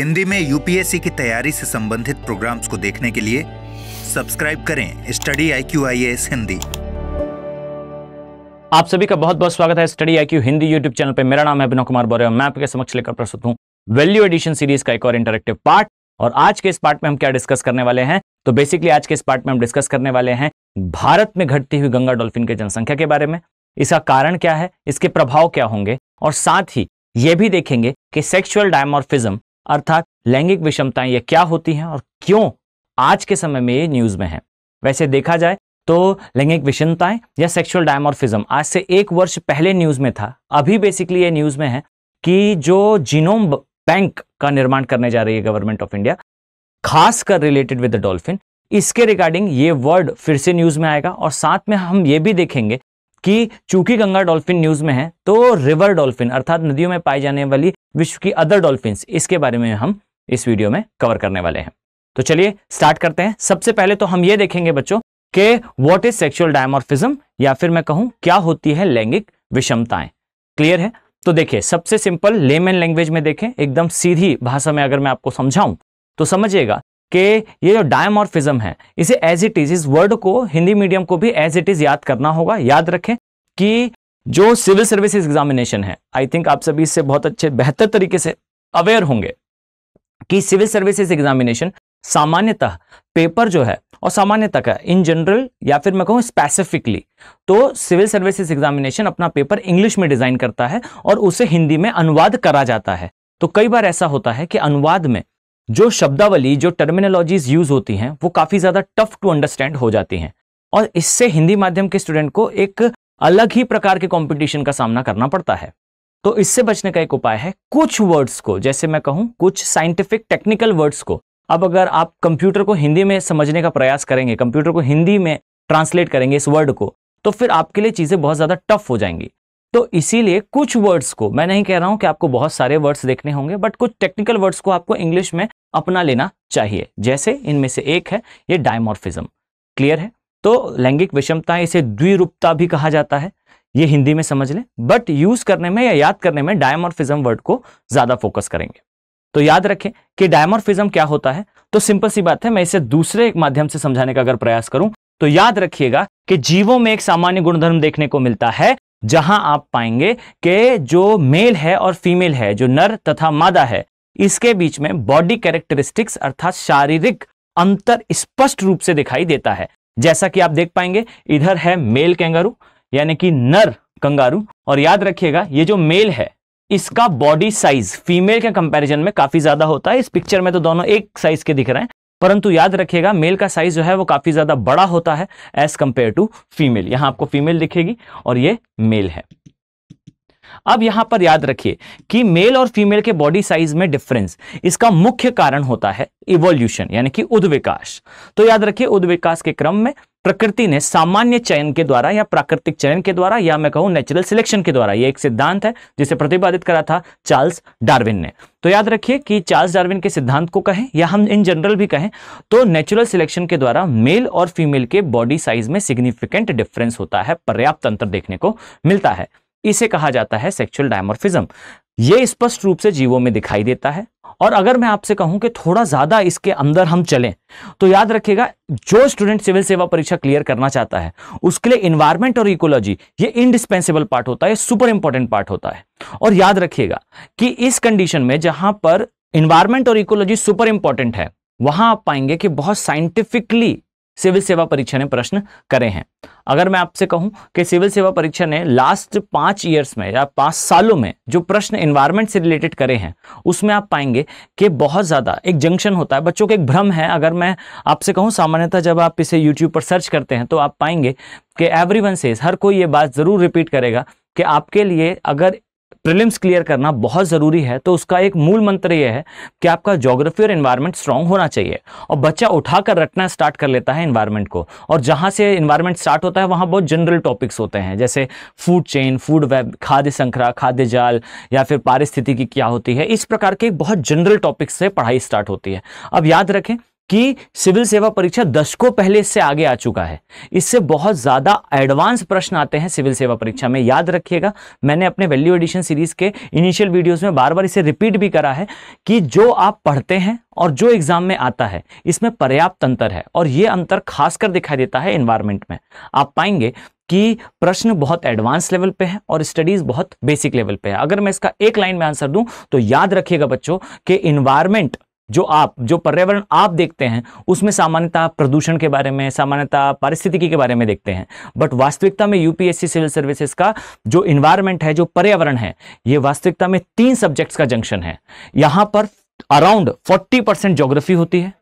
हिंदी में यूपीएससी की तैयारी से संबंधित प्रोग्राम्स को देखने के लिए सब्सक्राइब करें study I Q I S Hindi आप सभी का बहुत बहुत स्वागत है study I Q Hindi YouTube channel पर मेरा नाम है अभिनव कुमार बोरे और मैं आपके समक्ष लेकर प्रस्तुत हूँ वैल्यू एडिशन सीरीज का एक और इंटरेक्टिव पार्ट और आज के इस पार्ट में हम क्या डिस्कस करने वाले हैं तो बेसिकली आज के इस पार्ट में हम डिस्कस करने वाले हैं भारत में घटती हुई गंगा डॉल्फिन के जनसंख्या के बारे में इसका कारण क्या है इसके प्रभाव क्या होंगे और साथ ही ये भी देखेंगे कि सेक्सुअल डायमोर्फिज्म अर्थात लैंगिक विषमताएं ये क्या होती हैं और क्यों आज के समय में ये न्यूज में है वैसे देखा जाए तो लैंगिक विषमताएं या सेक्सुअल डायमोर्फिज्म आज से एक वर्ष पहले न्यूज में था अभी बेसिकली ये न्यूज में है कि जो जीनोम बैंक का निर्माण करने जा रही है गवर्नमेंट ऑफ इंडिया खासकर रिलेटेड विद डॉल्फिन इसके रिगार्डिंग ये वर्ड फिर से न्यूज में आएगा और साथ में हम ये भी देखेंगे कि चूंकि गंगा डॉल्फिन न्यूज में है तो रिवर डॉल्फिन अर्थात नदियों में पाई जाने वाली विश्व की अदर डॉल्फिन इसके बारे में हम इस वीडियो में कवर करने वाले हैं तो चलिए स्टार्ट करते हैं सबसे पहले तो हम ये देखेंगे बच्चों के वॉट इज सेक्सुअल डायमोर्फिज्म या फिर मैं कहूं क्या होती है लैंगिक विषमताएं क्लियर है तो देखिए सबसे सिंपल लेमन लैंग्वेज में देखें एकदम सीधी भाषा में अगर मैं आपको समझाऊं तो समझिएगा कि ये जो डायमॉर्फिज्म है इसे एज इट इज इस वर्ड को हिंदी मीडियम को भी एज इट इज याद करना होगा याद रखें कि जो सिविल सर्विस एग्जामिनेशन है आई थिंक आप सभी इससे बहुत अच्छे बेहतर तरीके से अवेयर होंगे कि सिविल सर्विसेज एग्जामिनेशन सामान्यतः पेपर जो है और सामान्यतः का इन जनरल या फिर मैं कहूँ स्पेसिफिकली तो सिविल सर्विसेज एग्जामिनेशन अपना पेपर इंग्लिश में डिजाइन करता है और उसे हिंदी में अनुवाद करा जाता है तो कई बार ऐसा होता है कि अनुवाद में जो शब्दावली जो टर्मिनोलॉजीज यूज होती हैं वो काफ़ी ज़्यादा टफ टू अंडरस्टैंड हो जाती हैं और इससे हिंदी माध्यम के स्टूडेंट को एक अलग ही प्रकार के कॉम्पिटिशन का सामना करना पड़ता है तो इससे बचने का एक उपाय है कुछ वर्ड्स को जैसे मैं कहूँ कुछ साइंटिफिक टेक्निकल वर्ड्स को अब अगर आप कंप्यूटर को हिंदी में समझने का प्रयास करेंगे कंप्यूटर को हिंदी में ट्रांसलेट करेंगे इस वर्ड को तो फिर आपके लिए चीज़ें बहुत ज़्यादा टफ हो जाएंगी तो इसीलिए कुछ वर्ड्स को मैं नहीं कह रहा हूं कि आपको बहुत सारे वर्ड्स देखने होंगे बट कुछ टेक्निकल वर्ड्स को आपको इंग्लिश में अपना लेना चाहिए जैसे इनमें से एक है ये डायमोर्फिज्म क्लियर है तो लैंगिक विषमता इसे द्विरूपता भी कहा जाता है ये हिंदी में समझ लें बट यूज करने में या याद करने में डायमोर्फिज्म वर्ड को ज्यादा फोकस करेंगे तो याद रखें कि डायमोर्फिज्म क्या होता है तो सिंपल सी बात है मैं इसे दूसरे एक माध्यम से समझाने का अगर प्रयास करूं तो याद रखिएगा कि जीवों में एक सामान्य गुणधर्म देखने को मिलता है जहां आप पाएंगे कि जो मेल है और फीमेल है जो नर तथा मादा है इसके बीच में बॉडी कैरेक्टरिस्टिक्स अर्थात शारीरिक अंतर स्पष्ट रूप से दिखाई देता है जैसा कि आप देख पाएंगे इधर है मेल कंगारू यानी कि नर कंगारू और याद रखिएगा ये जो मेल है इसका बॉडी साइज फीमेल के कंपैरिजन में काफी ज्यादा होता है इस पिक्चर में तो दोनों एक साइज के दिख रहे हैं परंतु याद रखिएगा मेल का साइज जो है वो काफ़ी ज़्यादा बड़ा होता है एज कंपेयर टू फीमेल यहां आपको फीमेल दिखेगी और ये मेल है अब यहां पर याद रखिए कि मेल और फीमेल के बॉडी साइज में डिफरेंस इसका मुख्य कारण होता है इवोल्यूशन यानी कि उद्विकास तो याद रखिए उद्विकास के क्रम में प्रकृति ने सामान्य चयन के द्वारा या प्राकृतिक चयन के द्वारा या मैं कहूं नेचुरल सिलेक्शन के द्वारा यह एक सिद्धांत है जिसे प्रतिपादित करा था चार्ल्स डार्विन ने तो याद रखिए कि चार्ल्स डार्विन के सिद्धांत को कहें या हम इन जनरल भी कहें तो नेचुरल सिलेक्शन के द्वारा मेल और फीमेल के बॉडी साइज में सिग्निफिकेंट डिफरेंस होता है पर्याप्त अंतर देखने को मिलता है इसे कहा जाता है सेक्सुअल डायमोर्फिज्म ये स्पष्ट रूप से जीवों में दिखाई देता है और अगर मैं आपसे कहूं कि थोड़ा ज़्यादा इसके अंदर हम चलें तो याद रखिएगा जो स्टूडेंट सिविल सेवा परीक्षा क्लियर करना चाहता है उसके लिए इन्वायरमेंट और इकोलॉजी ये इंडिस्पेंसेबल पार्ट होता है सुपर इंपॉर्टेंट पार्ट होता है और याद रखिएगा कि इस कंडीशन में जहां पर इन्वायरमेंट और इकोलॉजी सुपर इंपॉर्टेंट है वहां आप पाएंगे कि बहुत साइंटिफिकली सिविल सेवा परीक्षा ने प्रश्न करे हैं अगर मैं आपसे कहूं कि सिविल सेवा परीक्षा ने लास्ट पांच ईयर्स में या पांच सालों में जो प्रश्न इन्वायरमेंट से रिलेटेड करे हैं उसमें आप पाएंगे कि बहुत ज़्यादा एक जंक्शन होता है बच्चों का एक भ्रम है अगर मैं आपसे कहूं सामान्यतः जब आप इसे यूट्यूब पर सर्च करते हैं तो आप पाएंगे कि एवरी वन हर कोई ये बात ज़रूर रिपीट करेगा कि आपके लिए अगर प्रिलिम्स क्लियर करना बहुत ज़रूरी है तो उसका एक मूल मंत्र यह है कि आपका जोग्राफी और इन्वायरमेंट स्ट्रांग होना चाहिए और बच्चा उठाकर रटना स्टार्ट कर लेता है इन्वायरमेंट को और जहाँ से इन्वायरमेंट स्टार्ट होता है वहाँ बहुत जनरल टॉपिक्स होते हैं जैसे फूड चेन फूड वेब खाद्य संख्या खाद्य जाल या फिर पारिस्थिति की क्या होती है इस प्रकार के बहुत जनरल टॉपिक्स से पढ़ाई स्टार्ट होती है अब याद रखें कि सिविल सेवा परीक्षा दशकों पहले इससे आगे आ चुका है इससे बहुत ज़्यादा एडवांस प्रश्न आते हैं सिविल सेवा परीक्षा में याद रखिएगा मैंने अपने वैल्यू एडिशन सीरीज़ के इनिशियल वीडियोज़ में बार बार इसे रिपीट भी करा है कि जो आप पढ़ते हैं और जो एग्जाम में आता है इसमें पर्याप्त अंतर है और ये अंतर खासकर दिखाई देता है इन्वायरमेंट में आप पाएंगे कि प्रश्न बहुत एडवांस लेवल पे है और स्टडीज बहुत बेसिक लेवल पे है अगर मैं इसका एक लाइन में आंसर दूं तो याद रखिएगा बच्चों कि इन्वायरमेंट जो आप जो पर्यावरण आप देखते हैं उसमें सामान्यतः प्रदूषण के बारे में सामान्यतः पारिस्थितिकी के बारे में देखते हैं बट वास्तविकता में यूपीएससी सिविल सर्विसेज का जो इन्वायरमेंट है जो पर्यावरण है ये वास्तविकता में तीन सब्जेक्ट्स का जंक्शन है यहां पर अराउंड 40 परसेंट ज्योग्राफी होती है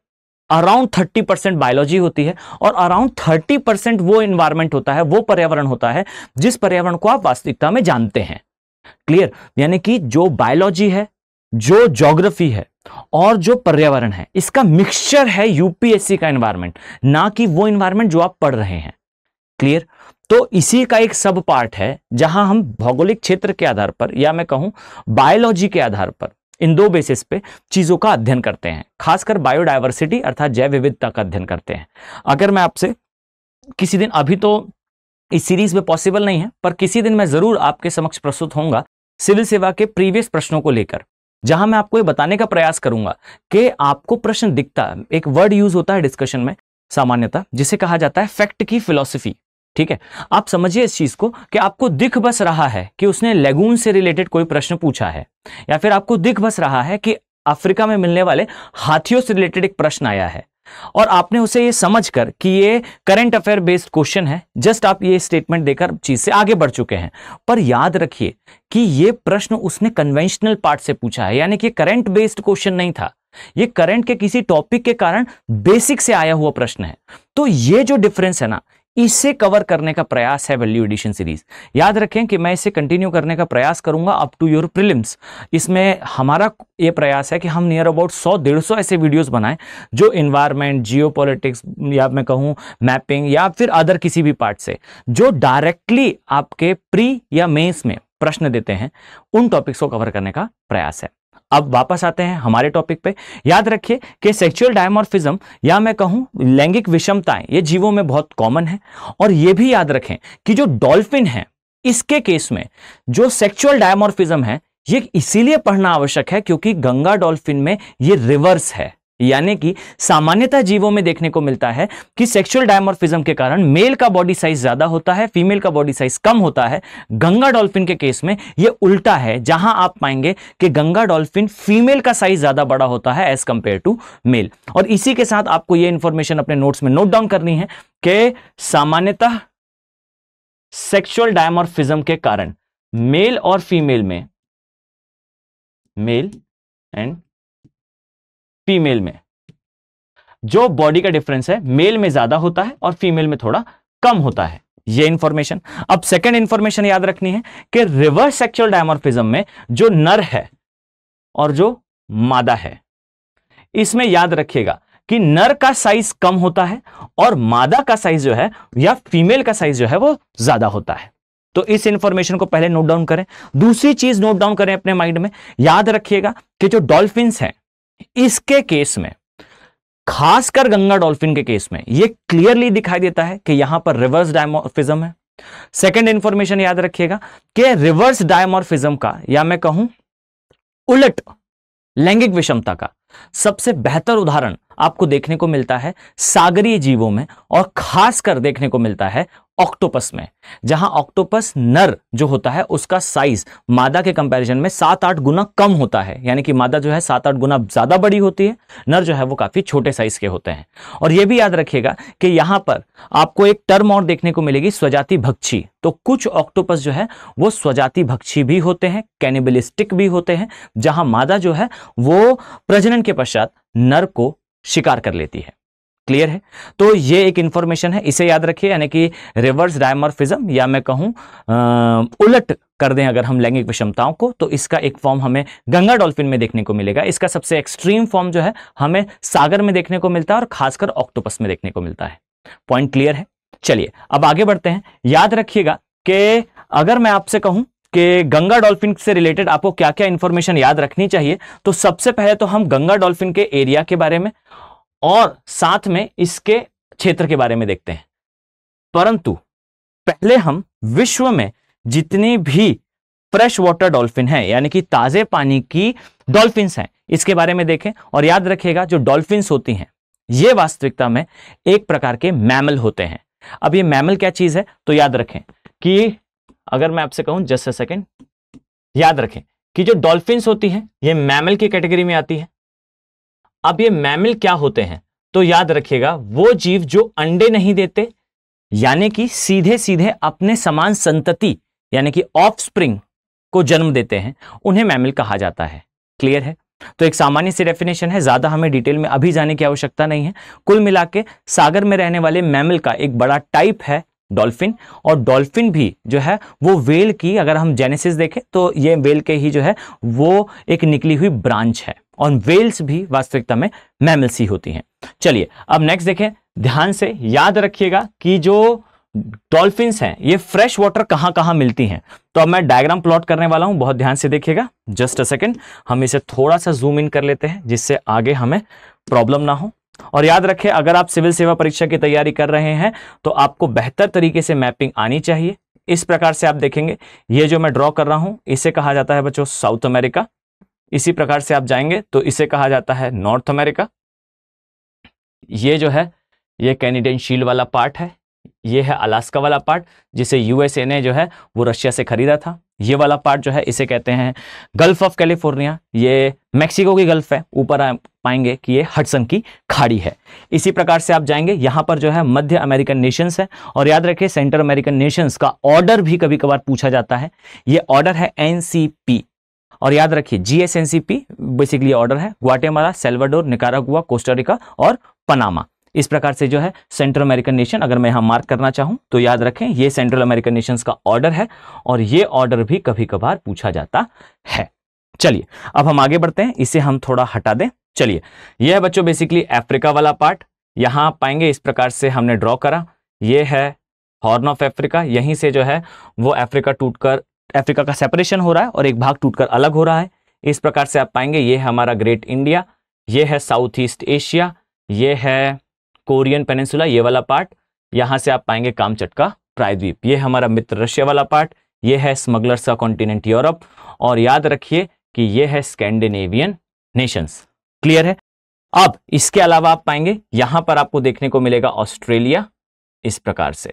अराउंड 30 परसेंट बायोलॉजी होती है और अराउंड 30 परसेंट वो इन्वायरमेंट होता है वो पर्यावरण होता है जिस पर्यावरण को आप वास्तविकता में जानते हैं क्लियर यानी कि जो बायोलॉजी है जो ज्योग्राफी है और जो पर्यावरण है इसका मिक्सचर है यूपीएससी का एनवायरमेंट ना कि वो एनवायरमेंट जो आप पढ़ रहे हैं क्लियर तो इसी का एक सब पार्ट है जहां हम भौगोलिक क्षेत्र के आधार पर या मैं कहूं बायोलॉजी के आधार पर इन दो बेसिस पे चीज़ों का अध्ययन करते हैं खासकर बायोडाइवर्सिटी अर्थात जैव विविधता का अध्ययन करते हैं अगर मैं आपसे किसी दिन अभी तो इस सीरीज में पॉसिबल नहीं है पर किसी दिन मैं ज़रूर आपके समक्ष प्रस्तुत होऊंगा सिविल सेवा के प्रीवियस प्रश्नों को लेकर जहां मैं आपको ये बताने का प्रयास करूंगा कि आपको प्रश्न दिखता एक वर्ड यूज होता है डिस्कशन में सामान्यता जिसे कहा जाता है फैक्ट की फिलोसफी ठीक है आप समझिए इस चीज को कि आपको दिख बस रहा है कि उसने लेगून से रिलेटेड कोई प्रश्न पूछा है या फिर आपको दिख बस रहा है कि अफ्रीका में मिलने वाले हाथियों से रिलेटेड एक प्रश्न आया है और आपने उसे ये समझ कर कि ये करंट अफेयर बेस्ड क्वेश्चन है जस्ट आप ये स्टेटमेंट देकर चीज से आगे बढ़ चुके हैं पर याद रखिए कि ये प्रश्न उसने कन्वेंशनल पार्ट से पूछा है यानी कि करंट बेस्ड क्वेश्चन नहीं था ये करंट के किसी टॉपिक के कारण बेसिक से आया हुआ प्रश्न है तो ये जो डिफरेंस है ना इसे कवर करने का प्रयास है वैल्यू एडिशन सीरीज याद रखें कि मैं इसे कंटिन्यू करने का प्रयास करूंगा अप टू योर प्रिलिम्स इसमें हमारा ये प्रयास है कि हम नियर अबाउट 100 सौ ऐसे वीडियोस बनाएं जो इन्वायरमेंट जियो या मैं कहूँ मैपिंग या फिर अदर किसी भी पार्ट से जो डायरेक्टली आपके प्री या मेन्स में प्रश्न देते हैं उन टॉपिक्स को कवर करने का प्रयास है अब वापस आते हैं हमारे टॉपिक पे याद रखिए कि सेक्सुअल डायमॉर्फिज्म या मैं कहूं लैंगिक विषमताएं ये जीवों में बहुत कॉमन है और ये भी याद रखें कि जो डॉल्फिन है इसके केस में जो सेक्सुअल डायमॉर्फिज्म है ये इसीलिए पढ़ना आवश्यक है क्योंकि गंगा डॉल्फिन में ये रिवर्स है यानी कि सामान्यतः जीवों में देखने को मिलता है कि सेक्सुअल डायमोर्फिज्म के कारण मेल का बॉडी साइज ज्यादा होता है फीमेल का बॉडी साइज कम होता है गंगा डॉल्फिन के केस में यह उल्टा है जहां आप पाएंगे कि गंगा डॉल्फिन फीमेल का साइज ज्यादा बड़ा होता है एज कंपेयर टू मेल और इसी के साथ आपको यह इंफॉर्मेशन अपने नोट्स में नोट डाउन करनी है कि सामान्यतः सेक्सुअल डायमोर्फिज्म के कारण मेल और फीमेल में मेल एंड फीमेल में जो बॉडी का डिफरेंस है मेल में ज्यादा होता है और फीमेल में थोड़ा कम होता है ये इंफॉर्मेशन अब सेकंड इंफॉर्मेशन याद रखनी है कि रिवर्स सेक्सुअल डायमोर्फिज्म में जो नर है और जो मादा है इसमें याद रखिएगा कि नर का साइज कम होता है और मादा का साइज जो है या फीमेल का साइज जो है वो ज्यादा होता है तो इस इंफॉर्मेशन को पहले नोट डाउन करें दूसरी चीज नोट डाउन करें अपने माइंड में याद रखिएगा कि जो डॉल्फिन हैं इसके केस में खासकर गंगा डॉल्फिन के केस में यह क्लियरली दिखाई देता है कि यहां पर रिवर्स डायमोफिज्म है सेकेंड इंफॉर्मेशन याद रखिएगा कि रिवर्स डायमोर्फिज्म का या मैं कहूं उलट लैंगिक विषमता का सबसे बेहतर उदाहरण आपको देखने को मिलता है सागरीय जीवों में और खासकर देखने को मिलता है ऑक्टोपस में जहां ऑक्टोपस नर जो होता है उसका साइज मादा के कंपैरिजन में सात आठ गुना कम होता है यानी कि मादा जो है सात आठ गुना ज्यादा बड़ी होती है नर जो है वो काफी छोटे साइज के होते हैं और ये भी याद रखिएगा कि यहां पर आपको एक टर्म और देखने को मिलेगी स्वजाति भक्षी तो कुछ ऑक्टोपस जो है वो स्वजाति भक्षी भी होते हैं कैनिबलिस्टिक भी होते हैं जहां मादा जो है वो प्रजनन के पश्चात नर को शिकार कर लेती है क्लियर है तो ये एक इंफॉर्मेशन है इसे याद रखिए यानी कि रिवर्स डायमॉर्फिज्म या मैं कहूं आ, उलट कर दें अगर हम लैंगिक विषमताओं को तो इसका एक फॉर्म हमें गंगा डॉल्फिन में देखने को मिलेगा इसका सबसे एक्सट्रीम फॉर्म जो है हमें सागर में देखने को मिलता है और खासकर ऑक्टोपस में देखने को मिलता है पॉइंट क्लियर है चलिए अब आगे बढ़ते हैं याद रखिएगा कि अगर मैं आपसे कहूं कि गंगा डॉल्फिन से रिलेटेड आपको क्या क्या इंफॉर्मेशन याद रखनी चाहिए तो सबसे पहले तो हम गंगा डॉल्फिन के एरिया के बारे में और साथ में इसके क्षेत्र के बारे में देखते हैं परंतु पहले हम विश्व में जितनी भी फ्रेश वाटर डॉल्फिन है यानी कि ताजे पानी की डॉल्फिन हैं इसके बारे में देखें और याद रखिएगा जो डॉल्फिन्स होती हैं ये वास्तविकता में एक प्रकार के मैमल होते हैं अब ये मैमल क्या चीज है तो याद रखें कि अगर मैं आपसे कहूं जस्ट अ सेकेंड याद रखें कि जो डॉल्फिन होती हैं ये मैमल की कैटेगरी में आती है अब ये मैमिल क्या होते हैं तो याद रखिएगा वो जीव जो अंडे नहीं देते यानी कि सीधे सीधे अपने समान संतति यानी कि ऑफस्प्रिंग को जन्म देते हैं उन्हें मैमिल कहा जाता है क्लियर है तो एक सामान्य सी डेफिनेशन है ज्यादा हमें डिटेल में अभी जाने की आवश्यकता नहीं है कुल मिला के सागर में रहने वाले मैमिल का एक बड़ा टाइप है डॉल्फिन और डॉल्फिन भी जो है वो वेल की अगर हम जेनेसिस देखें तो ये वेल के ही जो है वो एक निकली हुई ब्रांच है और वेल्स भी वास्तविकता में मैमल्स ही होती हैं चलिए अब नेक्स्ट देखें ध्यान से याद रखिएगा कि जो डॉल्फिन्स हैं ये फ्रेश वाटर कहां कहां मिलती हैं तो अब मैं डायग्राम प्लॉट करने वाला हूं बहुत ध्यान से देखिएगा जस्ट अ सेकेंड हम इसे थोड़ा सा जूम इन कर लेते हैं जिससे आगे हमें प्रॉब्लम ना हो और याद रखें अगर आप सिविल सेवा परीक्षा की तैयारी कर रहे हैं तो आपको बेहतर तरीके से मैपिंग आनी चाहिए इस प्रकार से आप देखेंगे ये जो मैं ड्रॉ कर रहा हूं इसे कहा जाता है बच्चों साउथ अमेरिका इसी प्रकार से आप जाएंगे तो इसे कहा जाता है नॉर्थ अमेरिका ये जो है ये कैनेडियन शील्ड वाला पार्ट है ये है अलास्का वाला पार्ट जिसे यूएसए ने जो है वो रशिया से खरीदा था ये वाला पार्ट जो है इसे कहते हैं गल्फ ऑफ कैलिफोर्निया ये मेक्सिको की गल्फ है ऊपर पाएंगे कि ये हटसन की खाड़ी है इसी प्रकार से आप जाएंगे यहां पर जो है मध्य अमेरिकन नेशंस है और याद रखिए सेंट्रल अमेरिकन नेशंस का ऑर्डर भी कभी कभार पूछा जाता है ये ऑर्डर है एन और याद रखिए जीएसएनसीपी बेसिकली ऑर्डर है ग्वाटेमाला सेल्वाडोर निकारागुआ कोस्टारिका और पनामा इस प्रकार से जो है सेंट्रल अमेरिकन नेशन अगर मैं यहां मार्क करना चाहूं तो याद रखें ये सेंट्रल अमेरिकन नेशंस का ऑर्डर है और ये ऑर्डर भी कभी कभार पूछा जाता है चलिए अब हम आगे बढ़ते हैं इसे हम थोड़ा हटा दें चलिए यह है बच्चों बेसिकली अफ्रीका वाला पार्ट यहां पाएंगे इस प्रकार से हमने ड्रॉ करा यह है हॉर्न ऑफ अफ्रीका यहीं से जो है वो अफ्रीका टूटकर अफ्रीका का सेपरेशन हो रहा है और एक भाग टूटकर अलग हो रहा है इस प्रकार से आप पाएंगे ये है हमारा ग्रेट इंडिया ये है साउथ ईस्ट एशिया ये है कोरियन पेनिनसुला ये वाला पार्ट यहाँ से आप पाएंगे कामचट का प्रायद्वीप ये हमारा मित्र रशिया वाला पार्ट ये है स्मगलर्स का कॉन्टिनेंट यूरोप और याद रखिए कि ये है स्कैंडिनेवियन नेशंस क्लियर है अब इसके अलावा आप पाएंगे यहां पर आपको देखने को मिलेगा ऑस्ट्रेलिया इस प्रकार से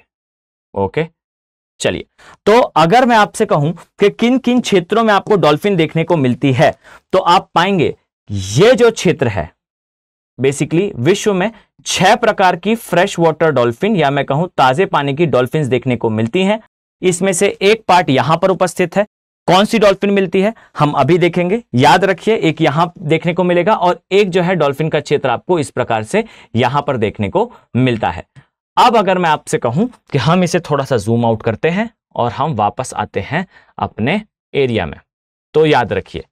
ओके चलिए तो अगर मैं आपसे कहूं कि किन किन क्षेत्रों में आपको डॉल्फिन देखने को मिलती है तो आप पाएंगे ये जो क्षेत्र है बेसिकली विश्व में छह प्रकार की फ्रेश वाटर डॉल्फिन या मैं कहूं ताजे पानी की डॉल्फिन देखने को मिलती हैं इसमें से एक पार्ट यहां पर उपस्थित है कौन सी डॉल्फिन मिलती है हम अभी देखेंगे याद रखिए एक यहां देखने को मिलेगा और एक जो है डॉल्फिन का क्षेत्र आपको इस प्रकार से यहां पर देखने को मिलता है अब अगर मैं आपसे कहूं कि हम इसे थोड़ा सा जूम आउट करते हैं और हम वापस आते हैं अपने एरिया में तो याद रखिए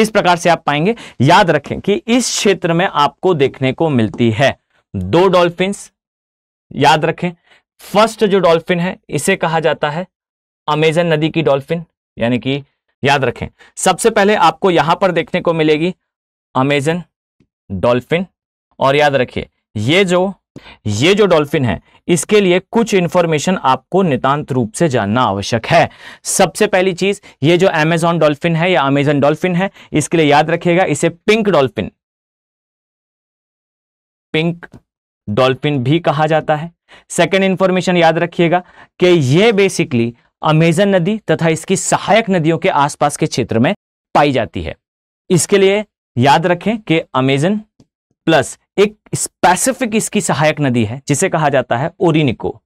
इस प्रकार से आप पाएंगे याद रखें कि इस क्षेत्र में आपको देखने को मिलती है दो डॉल्फिन याद रखें फर्स्ट जो डॉल्फिन है इसे कहा जाता है अमेजन नदी की डॉल्फिन यानी कि याद रखें सबसे पहले आपको यहां पर देखने को मिलेगी अमेजन डॉल्फिन और याद रखिए ये जो ये जो डॉल्फिन है इसके लिए कुछ इंफॉर्मेशन आपको नितांत रूप से जानना आवश्यक है सबसे पहली चीज ये जो अमेजॉन डॉल्फिन है या अमेजन डॉल्फिन है इसके लिए याद रखिएगा इसे पिंक डॉल्फिन पिंक डॉल्फिन भी कहा जाता है सेकेंड इंफॉर्मेशन याद रखिएगा कि यह बेसिकली अमेजन नदी तथा इसकी सहायक नदियों के आसपास के क्षेत्र में पाई जाती है इसके लिए याद रखें कि अमेजन प्लस एक स्पेसिफिक इसकी सहायक नदी है जिसे कहा जाता है ओरिनिको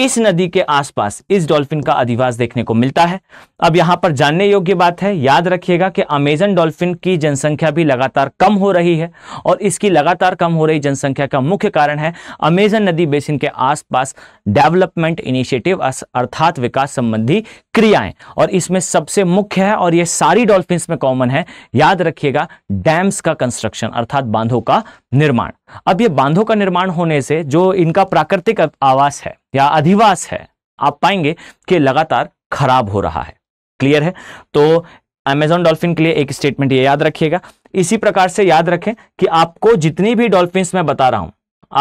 इस नदी के आसपास इस डॉल्फिन का अधिवास देखने को मिलता है अब यहां पर जानने योग्य बात है याद रखिएगा कि अमेजन डॉल्फिन की जनसंख्या भी लगातार कम हो रही है और इसकी लगातार कम हो रही जनसंख्या का मुख्य कारण है अमेजन नदी बेसिन के आसपास डेवलपमेंट इनिशिएटिव अर्थात विकास संबंधी क्रियाएं और इसमें सबसे मुख्य है और यह सारी डॉल्फिन में कॉमन है याद रखिएगा डैम्स का कंस्ट्रक्शन अर्थात बांधों का निर्माण अब ये बांधों का निर्माण होने से जो इनका प्राकृतिक आवास है या अधिवास है आप पाएंगे कि लगातार खराब हो रहा है क्लियर है तो अमेजॉन डॉल्फिन के लिए एक स्टेटमेंट ये याद रखिएगा इसी प्रकार से याद रखें कि आपको जितनी भी डॉल्फिन मैं बता रहा हूं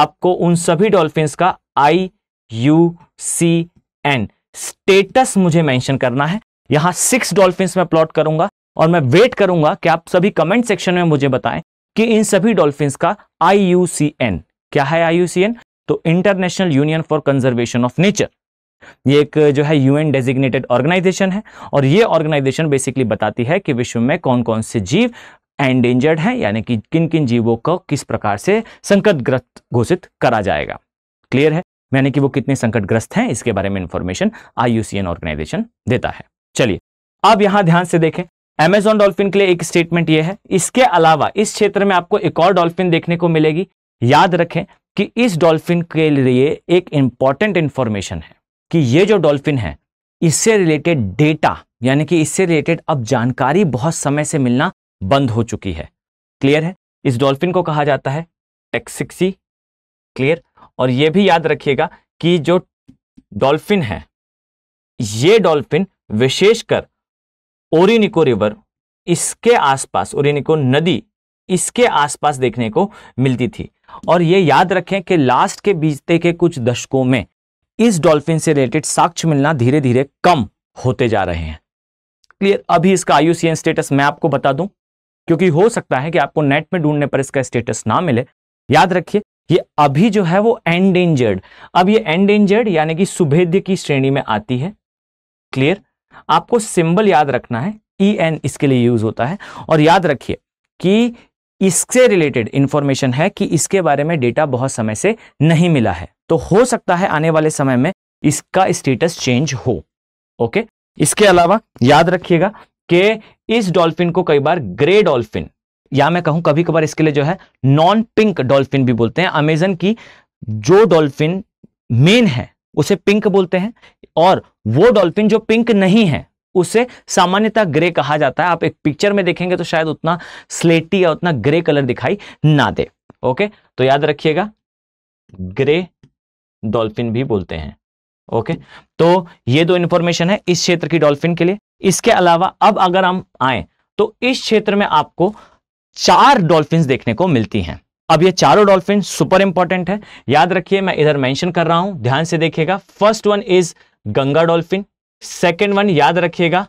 आपको उन सभी डॉल्फिन का I U C N status मुझे मेंशन करना है यहां सिक्स डॉल्फिन में प्लॉट करूंगा और मैं वेट करूंगा कि आप सभी कमेंट सेक्शन में मुझे बताएं कि इन सभी डॉल्फिन का आई यू सी एन क्या है आई यू सी एन तो international union for conservation of nature ये एक जो है यूएन डेजिग्नेटेड ऑर्गेनाइजेशन है और ये ऑर्गेनाइजेशन बेसिकली बताती है कि विश्व में कौन कौन से जीव एंडेंजर्ड हैं यानी कि किन किन जीवों को किस प्रकार से संकटग्रस्त घोषित करा जाएगा क्लियर है यानी कि वो कितने संकटग्रस्त हैं इसके बारे में इंफॉर्मेशन आईयूसीएन ऑर्गेनाइजेशन देता है चलिए अब यहां ध्यान से देखें एमेजॉन डॉल्फिन के लिए एक स्टेटमेंट यह है इसके अलावा इस क्षेत्र में आपको एक और डॉल्फिन देखने को मिलेगी याद रखें कि इस डॉल्फिन के लिए एक इंपॉर्टेंट इंफॉर्मेशन है कि ये जो डॉल्फिन है इससे रिलेटेड डेटा यानी कि इससे रिलेटेड अब जानकारी बहुत समय से मिलना बंद हो चुकी है क्लियर है इस डॉल्फिन को कहा जाता है टेक्सिक्सी क्लियर और यह भी याद रखिएगा कि जो डॉल्फिन है ये डॉल्फिन विशेषकर ओरिनिको रिवर इसके आसपास ओरिनिको नदी इसके आसपास देखने को मिलती थी और ये याद रखें कि लास्ट के बीते के कुछ दशकों में इस डॉल्फिन से रिलेटेड साक्ष्य मिलना धीरे धीरे कम होते जा रहे हैं क्लियर अभी इसका आयुसीएन स्टेटस मैं आपको बता दूं क्योंकि हो सकता है कि आपको नेट में ढूंढने पर इसका स्टेटस ना मिले याद रखिए ये अभी जो है वो एंडेंजर्ड अब ये एंडेंजर्ड यानी कि सुभेद्य की श्रेणी में आती है क्लियर आपको सिंबल याद रखना है ई e एन इसके लिए यूज होता है और याद रखिए कि इससे रिलेटेड इंफॉर्मेशन है कि इसके बारे में डेटा बहुत समय से नहीं मिला है तो हो सकता है आने वाले समय में इसका स्टेटस चेंज हो ओके इसके अलावा याद रखिएगा कि इस डॉल्फिन को कई बार ग्रे डॉल्फिन या मैं कहूं कभी कभार इसके लिए जो है नॉन पिंक डॉल्फिन भी बोलते हैं अमेजन की जो डॉल्फिन मेन है उसे पिंक बोलते हैं और वो डॉल्फिन जो पिंक नहीं है उसे सामान्यतः ग्रे कहा जाता है आप एक पिक्चर में देखेंगे तो शायद उतना स्लेटी या उतना ग्रे कलर दिखाई ना दे ओके तो याद रखिएगा ग्रे डॉल्फिन भी बोलते हैं ओके तो ये दो इंफॉर्मेशन है इस क्षेत्र की डॉल्फिन के लिए इसके अलावा अब अगर हम आए तो इस क्षेत्र में आपको चार डॉल्फिन देखने को मिलती हैं अब ये चारों डॉल्फिन सुपर इंपॉर्टेंट है याद रखिए मैं इधर मेंशन कर रहा हूं ध्यान से देखिएगा first one is Ganga dolphin second one याद रखिएगा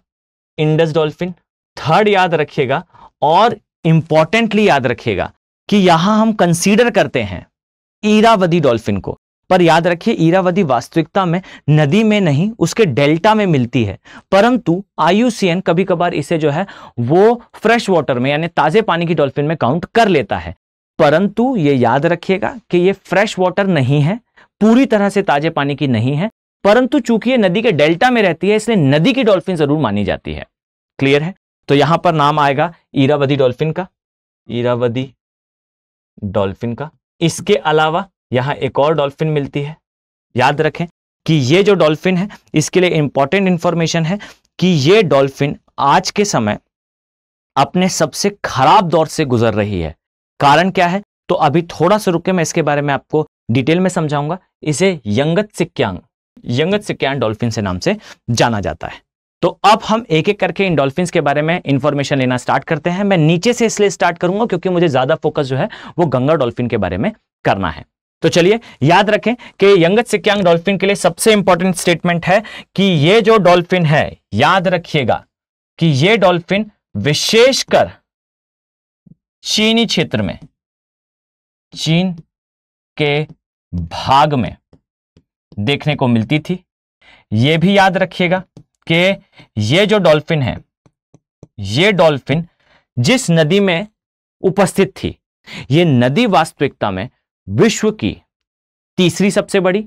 इंडस डॉल्फिन थर्ड याद रखिएगा और इंपॉर्टेंटली याद रखिएगा कि यहां हम कंसीडर करते हैं ईरावदी डॉल्फिन को पर याद रखिए ईरावदी वास्तविकता में नदी में नहीं उसके डेल्टा में मिलती है परंतु आयुसीएन कभी कभार इसे जो है वो फ्रेश वाटर में यानी ताजे पानी की डॉल्फिन में काउंट कर लेता है परंतु ये याद रखिएगा कि ये फ्रेश वाटर नहीं है पूरी तरह से ताजे पानी की नहीं है परंतु चूंकि ये नदी के डेल्टा में रहती है इसलिए नदी की डॉल्फिन जरूर मानी जाती है क्लियर है तो यहां पर नाम आएगा ईरावदी डॉल्फिन का ईरावदी डॉल्फिन का इसके अलावा यहां एक और डॉल्फिन मिलती है याद रखें कि ये जो डॉल्फिन है इसके लिए इंपॉर्टेंट इंफॉर्मेशन है कि ये डॉल्फिन आज के समय अपने सबसे खराब दौर से गुजर रही है कारण क्या है तो अभी थोड़ा सा रुके मैं इसके बारे में आपको डिटेल में समझाऊंगा इसे यंगत सिक्यांग यंगस्ट सिक्यान डॉल्फिन से नाम से जाना जाता है तो अब हम एक एक करके इन डॉल्फिन के बारे में इंफॉर्मेशन लेना स्टार्ट करते हैं मैं नीचे से इसलिए स्टार्ट करूंगा क्योंकि मुझे ज्यादा फोकस जो है वो गंगा डॉल्फिन के बारे में करना है तो चलिए याद रखें कि यंगत सिक्यांग डॉल्फिन के लिए सबसे इंपॉर्टेंट स्टेटमेंट है कि ये जो डॉल्फिन है याद रखिएगा कि ये डॉल्फिन विशेषकर चीनी क्षेत्र में चीन के भाग में देखने को मिलती थी ये भी याद रखिएगा कि ये जो डॉल्फिन है ये डॉल्फिन जिस नदी में उपस्थित थी ये नदी वास्तविकता में विश्व की तीसरी सबसे बड़ी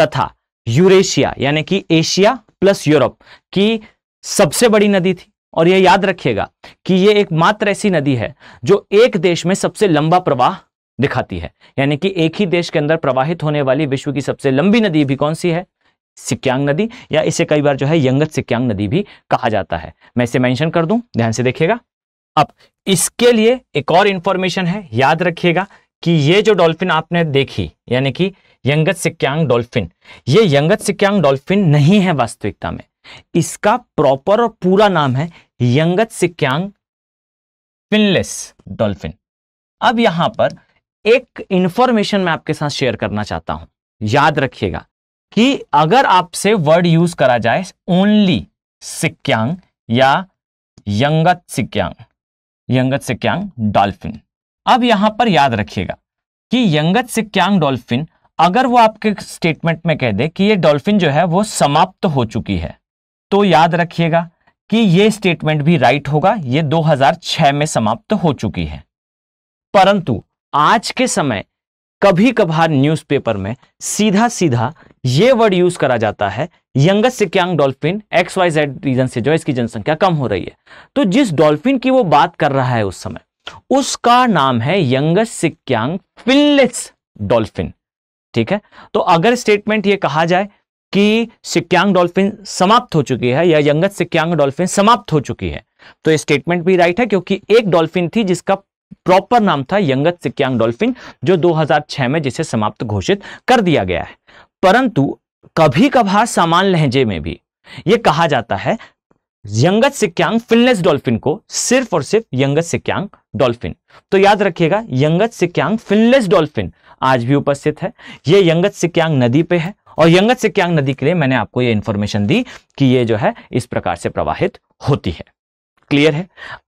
तथा यूरेशिया यानी कि एशिया प्लस यूरोप की सबसे बड़ी नदी थी और यह याद रखिएगा कि यह एकमात्र ऐसी नदी है जो एक देश में सबसे लंबा प्रवाह दिखाती है यानी कि एक ही देश के अंदर प्रवाहित होने वाली विश्व की सबसे लंबी नदी भी कौन सी है सिक्यांग नदी या इसे कई बार जो है यंगत सिक्यांग नदी भी कहा जाता है मैं इसे मेंशन कर दूं ध्यान से देखिएगा अब इसके लिए एक और इंफॉर्मेशन है याद रखिएगा कि ये जो डॉल्फिन आपने देखी यानी कि यंगत सिक्यांग डॉल्फिन ये यंगत सिक्यांग डॉल्फिन नहीं है वास्तविकता में इसका प्रॉपर और पूरा नाम है यंगत सिक्यांग फिनलेस डॉल्फिन अब यहां पर एक इंफॉर्मेशन मैं आपके साथ शेयर करना चाहता हूं याद रखिएगा कि अगर आपसे वर्ड यूज करा जाए ओनली सिक्यांग या यंगत सिक्यांग यंगत सिक्यांग डॉल्फिन अब यहां पर याद रखिएगा कि यंगत सिक्यांग डॉल्फिन अगर वो आपके स्टेटमेंट में कह दे कि ये डॉल्फिन जो है वो समाप्त हो चुकी है तो याद रखिएगा कि ये स्टेटमेंट भी राइट होगा ये 2006 में समाप्त हो चुकी है परंतु आज के समय कभी कभार न्यूज़पेपर में सीधा सीधा ये वर्ड यूज करा जाता है Yangtze Kiang dolphin X Y Z region से जो इसकी जनसंख्या कम हो रही है तो जिस डॉल्फिन की वो बात कर रहा है उस समय उसका नाम है यंगस्ट सिक्यांग फिनलेस डॉल्फिन ठीक है तो अगर स्टेटमेंट ये कहा जाए कि सिक्यांग डॉल्फिन समाप्त हो चुकी है या यंगस्ट सिक्यांग डॉल्फिन समाप्त हो चुकी है तो ये स्टेटमेंट भी राइट है क्योंकि एक डॉल्फिन थी जिसका प्रॉपर नाम था यंगत सिक्यांग डॉल्फिन जो 2006 में जिसे समाप्त घोषित कर दिया गया है परंतु कभी कभार सामान लहजे में भी यह कहा जाता है यंगत सिक्यांग फिलनेस डॉल्फिन को सिर्फ और सिर्फ यंगत सिक्यांग डॉल्फिन तो याद रखिएगा यंगत सिक्यांग फिलनेस डॉल्फिन आज भी उपस्थित है यह यंगत सिक्यांग नदी पे है और यंगत सिक्यांग नदी के लिए मैंने आपको यह इंफॉर्मेशन दी कि यह जो है इस प्रकार से प्रवाहित होती है क्लियर है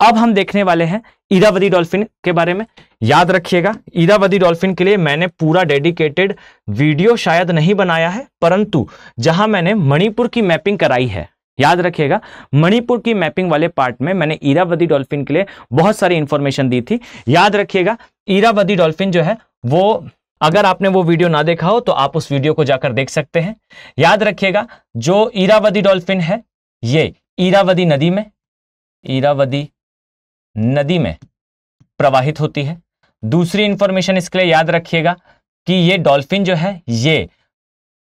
अब हम देखने वाले हैं ईरावदी डॉल्फिन के बारे में याद रखिएगा ईरावदी डॉल्फिन के लिए मैंने पूरा डेडिकेटेड वीडियो शायद नहीं बनाया है परंतु जहां मैंने मणिपुर की मैपिंग कराई है याद रखिएगा मणिपुर की मैपिंग वाले पार्ट में मैंने ईरावदी डॉल्फिन के लिए बहुत सारी इंफॉर्मेशन दी थी याद रखिएगा ईरावदी डॉल्फिन जो है वो अगर आपने वो वीडियो ना देखा हो तो आप उस वीडियो को जाकर देख सकते हैं याद रखिएगा जो ईरावदी डॉल्फिन है ये ईरावदी नदी में इरावदी नदी में प्रवाहित होती है दूसरी इंफॉर्मेशन इसके लिए याद रखिएगा कि ये डॉल्फिन जो है ये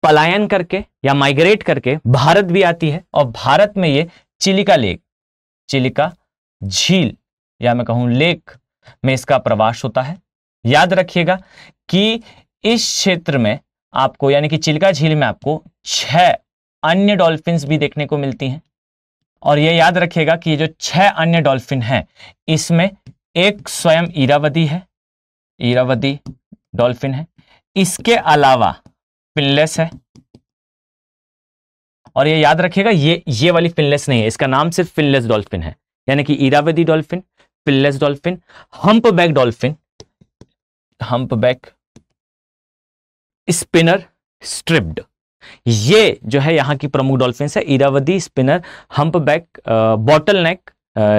पलायन करके या माइग्रेट करके भारत भी आती है और भारत में ये चिलिका लेक चिलिका झील या मैं कहूं लेक में इसका प्रवास होता है याद रखिएगा कि इस क्षेत्र में आपको यानी कि चिलिका झील में आपको छह अन्य डॉल्फिन भी देखने को मिलती हैं और ये याद रखिएगा कि जो छह अन्य डॉल्फिन हैं इसमें एक स्वयं ईरावदी है ईरावदी डॉल्फिन है इसके अलावा पिनलेस है और ये याद रखिएगा ये ये वाली पिनलेस नहीं है इसका नाम सिर्फ पिनलेस डॉल्फिन है यानी कि Irrawaddy dolphin finless dolphin humpback dolphin humpback spinner striped ये जो है यहाँ की प्रमुख डॉल्फिन्स है Irrawaddy spinner back bottle neck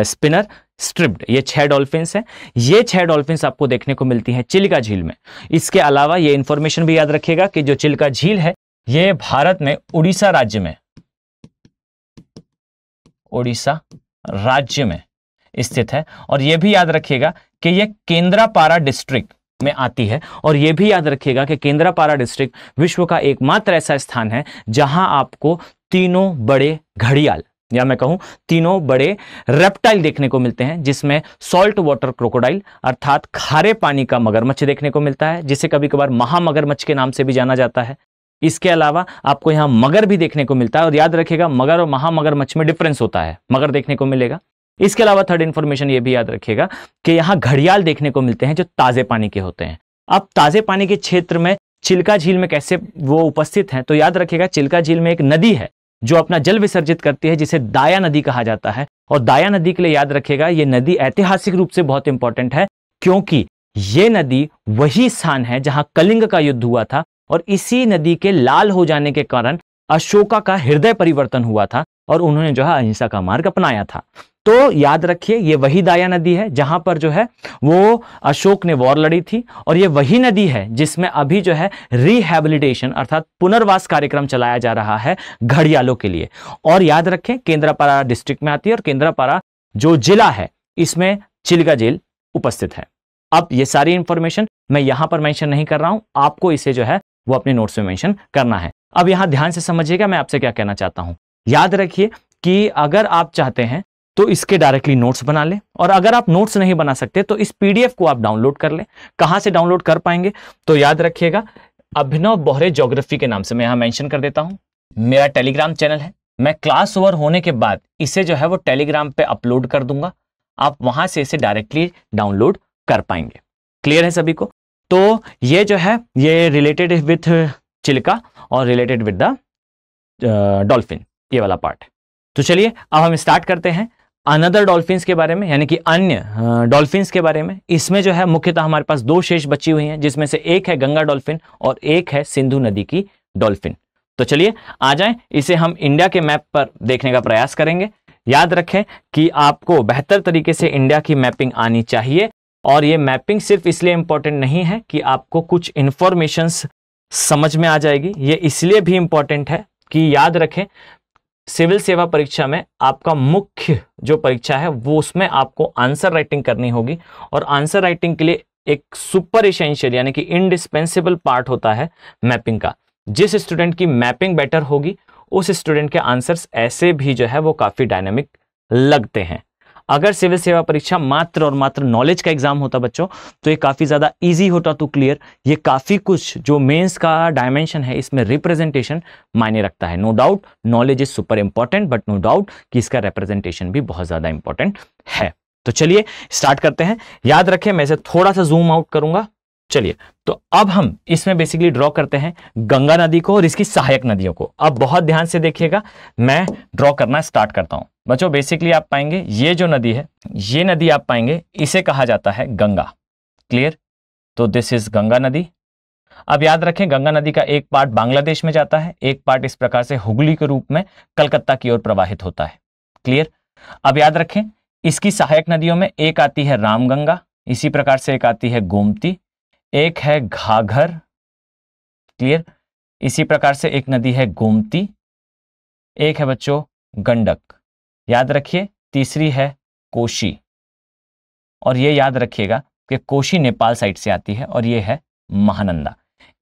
spinner striped ये छह डॉल्फिन्स हैं ये छह डॉल्फिन्स आपको देखने को मिलती हैं चिल्का झील में इसके अलावा ये इंफॉर्मेशन भी याद रखिएगा कि जो चिलका झील है ये भारत में उड़ीसा राज्य में उड़ीसा राज्य में स्थित है और यह भी याद रखिएगा कि यह केंद्रापारा डिस्ट्रिक्ट में आती है और यह भी याद रखिएगा कि केंद्रापारा डिस्ट्रिक्ट विश्व का एकमात्र ऐसा स्थान है जहां आपको तीनों बड़े घड़ियाल या मैं कहूं तीनों बड़े रेप्टाइल देखने को मिलते हैं जिसमें सॉल्ट वाटर क्रोकोडाइल अर्थात खारे पानी का मगरमच्छ देखने को मिलता है जिसे कभी कभार महामगरमच्छ के नाम से भी जाना जाता है इसके अलावा आपको यहां मगर भी देखने को मिलता है और याद रखिएगा मगर और महामगरमच्छ में डिफरेंस होता है मगर देखने को मिलेगा इसके अलावा थर्ड इन्फॉर्मेशन ये भी याद रखिएगा कि यहाँ घड़ियाल देखने को मिलते हैं जो ताज़े पानी के होते हैं अब ताज़े पानी के क्षेत्र में चिल्का झील में कैसे वो उपस्थित हैं तो याद रखिएगा चिल्का झील में एक नदी है जो अपना जल विसर्जित करती है जिसे दाया नदी कहा जाता है और दाया नदी के लिए याद रखिएगा ये नदी ऐतिहासिक रूप से बहुत इंपॉर्टेंट है क्योंकि ये नदी वही स्थान है जहां कलिंग का युद्ध हुआ था और इसी नदी के लाल हो जाने के कारण अशोका का हृदय परिवर्तन हुआ था और उन्होंने जो है अहिंसा का मार्ग अपनाया था तो याद रखिए ये वही दाया नदी है जहां पर जो है वो अशोक ने वॉर लड़ी थी और ये वही नदी है जिसमें अभी जो है रिहेबिलिटेशन अर्थात पुनर्वास कार्यक्रम चलाया जा रहा है घड़ियालों के लिए और याद रखें केंद्रापारा डिस्ट्रिक्ट में आती है और केंद्रापारा जो जिला है इसमें चिलगा जेल उपस्थित है अब ये सारी इंफॉर्मेशन मैं यहां पर मैंशन नहीं कर रहा हूं आपको इसे जो है वो अपने नोट्स में मैंशन करना है अब यहां ध्यान से समझिएगा मैं आपसे क्या कहना चाहता हूं याद रखिए कि अगर आप चाहते हैं तो इसके डायरेक्टली नोट्स बना लें और अगर आप नोट्स नहीं बना सकते तो इस पीडीएफ को आप डाउनलोड कर लें कहां से डाउनलोड कर पाएंगे तो याद रखिएगा अभिनव बोहरे ज्योग्राफी के नाम से मैं यहाँ मेंशन कर देता हूँ मेरा टेलीग्राम चैनल है मैं क्लास ओवर होने के बाद इसे जो है वो टेलीग्राम पे अपलोड कर दूंगा आप वहां से इसे डायरेक्टली डाउनलोड कर पाएंगे क्लियर है सभी को तो ये जो है ये रिलेटेड विथ चिल्का और रिलेटेड विद द डॉल्फिन ये वाला पार्ट तो चलिए अब हम स्टार्ट करते हैं अनदर डॉल्फिन्स के बारे में यानी कि अन्य डॉल्फिन्स के बारे में इसमें जो है मुख्यतः हमारे पास दो शेष बची हुई हैं जिसमें से एक है गंगा डॉल्फिन और एक है सिंधु नदी की डॉल्फिन तो चलिए आ जाएं इसे हम इंडिया के मैप पर देखने का प्रयास करेंगे याद रखें कि आपको बेहतर तरीके से इंडिया की मैपिंग आनी चाहिए और ये मैपिंग सिर्फ इसलिए इंपॉर्टेंट नहीं है कि आपको कुछ इन्फॉर्मेशंस समझ में आ जाएगी ये इसलिए भी इंपॉर्टेंट है कि याद रखें सिविल सेवा परीक्षा में आपका मुख्य जो परीक्षा है वो उसमें आपको आंसर राइटिंग करनी होगी और आंसर राइटिंग के लिए एक सुपर इशेंशियल यानी कि इनडिस्पेंसिबल पार्ट होता है मैपिंग का जिस स्टूडेंट की मैपिंग बेटर होगी उस स्टूडेंट के आंसर्स ऐसे भी जो है वो काफ़ी डायनेमिक लगते हैं अगर सिविल सेवा परीक्षा मात्र और मात्र नॉलेज का एग्जाम होता बच्चों तो ये काफ़ी ज़्यादा ईजी होता तो क्लियर ये काफ़ी कुछ जो मेन्स का डायमेंशन है इसमें रिप्रेजेंटेशन मायने रखता है no doubt knowledge is super important but no doubt कि इसका रिप्रेजेंटेशन भी बहुत ज़्यादा इंपॉर्टेंट है तो चलिए स्टार्ट करते हैं याद रखें मैं इसे थोड़ा सा जूम आउट करूंगा चलिए तो अब हम इसमें बेसिकली ड्रॉ करते हैं गंगा नदी को और इसकी सहायक नदियों को अब बहुत ध्यान से देखिएगा मैं ड्रॉ करना स्टार्ट करता हूं बच्चों बेसिकली आप पाएंगे ये जो नदी है ये नदी आप पाएंगे इसे कहा जाता है गंगा क्लियर तो दिस इज गंगा नदी अब याद रखें गंगा नदी का एक पार्ट बांग्लादेश में जाता है एक पार्ट इस प्रकार से हुगली के रूप में कलकत्ता की ओर प्रवाहित होता है क्लियर अब याद रखें इसकी सहायक नदियों में एक आती है रामगंगा इसी प्रकार से एक आती है गोमती एक है घाघर क्लियर इसी प्रकार से एक नदी है गोमती एक है बच्चों गंडक याद रखिए तीसरी है कोशी और ये याद रखिएगा कि कोशी नेपाल साइड से आती है और ये है महानंदा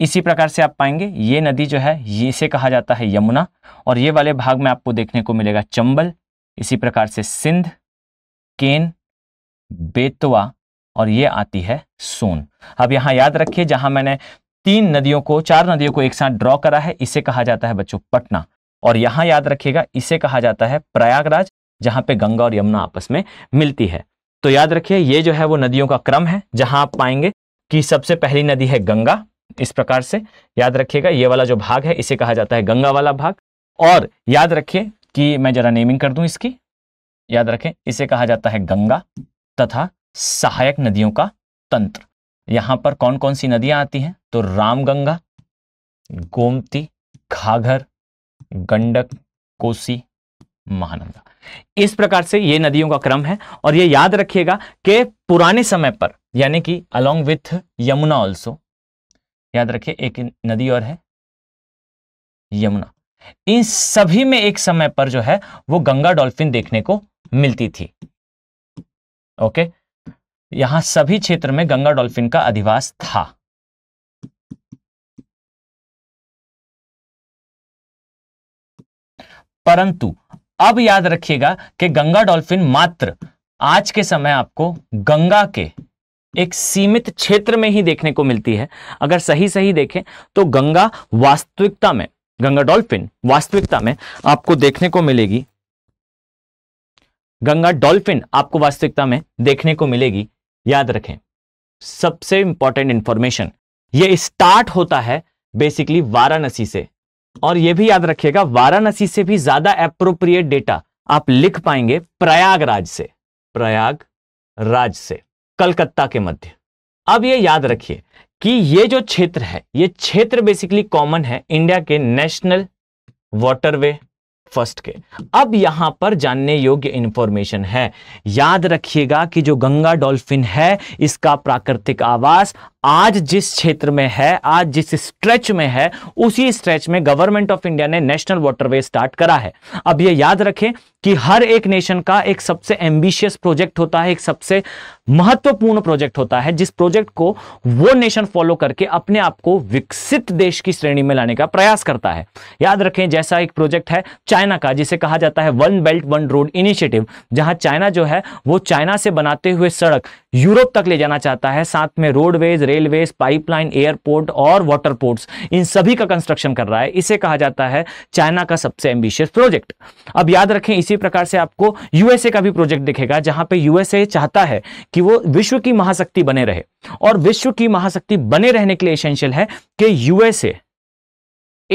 इसी प्रकार से आप पाएंगे ये नदी जो है ये इसे कहा जाता है यमुना और ये वाले भाग में आपको देखने को मिलेगा चंबल इसी प्रकार से सिंध केन बेतवा और ये आती है सोन अब यहां याद रखिए जहां मैंने तीन नदियों को चार नदियों को एक साथ ड्रॉ करा है इसे कहा जाता है बच्चों पटना और यहां याद रखिएगा इसे कहा जाता है प्रयागराज जहां पे गंगा और यमुना आपस में मिलती है तो याद रखिए ये जो है वो नदियों का क्रम है जहां आप पाएंगे कि सबसे पहली नदी है गंगा इस प्रकार से याद रखिएगा ये वाला जो भाग है इसे कहा जाता है गंगा वाला भाग और याद रखिए कि मैं जरा नेमिंग कर दूं इसकी याद रखें इसे कहा जाता है गंगा तथा सहायक नदियों का तंत्र यहां पर कौन कौन सी नदियां आती हैं तो रामगंगा गोमती घाघर गंडक कोसी महानंदा इस प्रकार से ये नदियों का क्रम है और ये याद रखिएगा कि पुराने समय पर यानी कि अलोंग विथ यमुना ऑल्सो याद रखिए एक नदी और है यमुना इन सभी में एक समय पर जो है वो गंगा डॉल्फिन देखने को मिलती थी ओके यहां सभी क्षेत्र में गंगा डॉल्फिन का अधिवास था परंतु अब याद रखिएगा कि गंगा डॉल्फिन मात्र आज के समय आपको गंगा के एक सीमित क्षेत्र में ही देखने को मिलती है अगर सही सही देखें तो गंगा वास्तविकता में गंगा डॉल्फिन वास्तविकता में आपको देखने को मिलेगी गंगा डॉल्फिन आपको वास्तविकता में देखने को मिलेगी याद रखें सबसे इंपॉर्टेंट इंफॉर्मेशन ये स्टार्ट होता है बेसिकली वाराणसी से और ये भी याद रखिएगा वाराणसी से भी ज्यादा अप्रोप्रिएट डेटा आप लिख पाएंगे प्रयागराज से प्रयाग राज से कलकत्ता के मध्य अब ये याद रखिए कि ये जो क्षेत्र है ये क्षेत्र बेसिकली कॉमन है इंडिया के नेशनल वाटरवे फर्स्ट के अब यहां पर जानने योग्य इंफॉर्मेशन है याद रखिएगा कि जो गंगा डॉल्फिन है इसका प्राकृतिक आवास आज जिस क्षेत्र में है आज जिस स्ट्रेच में है उसी स्ट्रेच में गवर्नमेंट ऑफ इंडिया ने नेशनल वाटरवे स्टार्ट करा है अब ये याद रखें कि हर एक नेशन का एक सबसे एम्बिशियस प्रोजेक्ट होता है एक सबसे महत्वपूर्ण प्रोजेक्ट होता है जिस प्रोजेक्ट को वो नेशन फॉलो करके अपने आप को विकसित देश की श्रेणी में लाने का प्रयास करता है याद रखें जैसा एक प्रोजेक्ट है चाइना का जिसे कहा जाता है one belt one road initiative जहां चाइना जो है वो चाइना से बनाते हुए सड़क यूरोप तक ले जाना चाहता है साथ में रोडवेज रेलवे पाइपलाइन एयरपोर्ट और वाटर पोर्ट्स इन सभी का कंस्ट्रक्शन कर रहा है इसे कहा जाता है चाइना का सबसे एम्बिशियस प्रोजेक्ट अब याद रखें इसी प्रकार से आपको यूएसए का भी प्रोजेक्ट दिखेगा जहां पर यूएसए चाहता है कि वो विश्व की महाशक्ति बने रहे और विश्व की महाशक्ति बने रहने के लिए एसेंशियल है कि यूएसए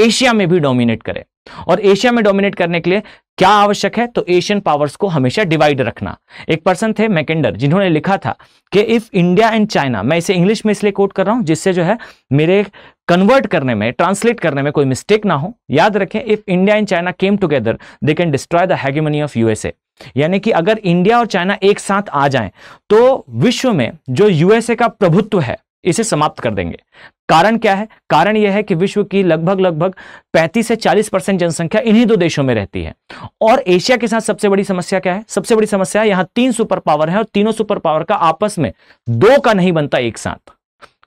एशिया में भी डोमिनेट करे और एशिया में डोमिनेट करने के लिए क्या आवश्यक है तो एशियन पावर्स को हमेशा डिवाइड रखना एक पर्सन थे मैकेंडर जिन्होंने लिखा था कि इफ इंडिया एंड चाइना मैं इसे इंग्लिश में इसलिए कोट कर रहा हूं जिससे जो है मेरे कन्वर्ट करने में ट्रांसलेट करने में कोई मिस्टेक ना हो याद रखें if India and China came together they can destroy the hegemony of USA यानी कि अगर इंडिया और चाइना एक साथ आ जाए तो विश्व में जो यूएसए का प्रभुत्व है इसे समाप्त कर देंगे कारण क्या है कारण यह है कि विश्व की लगभग लगभग 35 से 40 परसेंट जनसंख्या इन्हीं दो देशों में रहती है और एशिया के साथ सबसे बड़ी समस्या क्या है सबसे बड़ी समस्या है यहां तीन सुपर पावर है और तीनों सुपर पावर का आपस में दो का नहीं बनता एक साथ